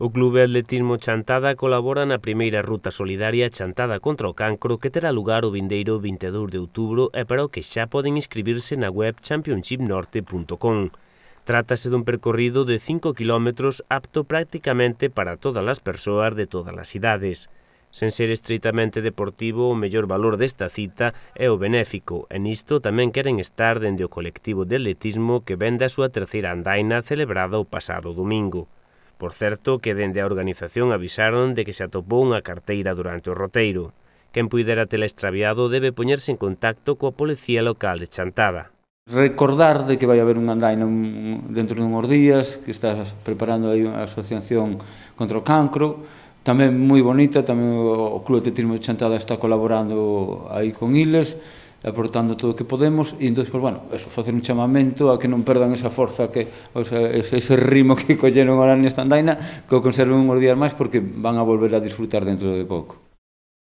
O Clube Atletismo Chantada colabora na primeira ruta solidaria Chantada contra o Cancro que terá lugar o vindeiro 22 de outubro e para o que xa poden inscribirse na web championshipnorte.com. Trátase dun percorrido de 5 km apto prácticamente para todas as persoas de todas as idades. Sen ser estritamente deportivo, o mellor valor desta cita é o benéfico, e nisto tamén queren estar dende o colectivo de atletismo que vende a súa terceira andaina celebrada o pasado domingo. Por certo que dende a organización avisaron de que se atopou unha carteira durante o roteiro. Quen puidera tela extraviado debe poñerse en contacto coa policía local de Chantada recordar de que vai haber unha andaina dentro unhos días, que está preparando aí unha asociación contra o cancro, tamén moi bonita, tamén o Club Tirmo de Chantada está colaborando aí con Iles, aportando todo o que podemos e entón, pues, bueno, eso, facer un chamamento a que non perdan esa forza que, o sea, ese, ese rimo que colleron ahora nesta andaina que o conserven unhos días máis porque van a volver a disfrutar dentro de pouco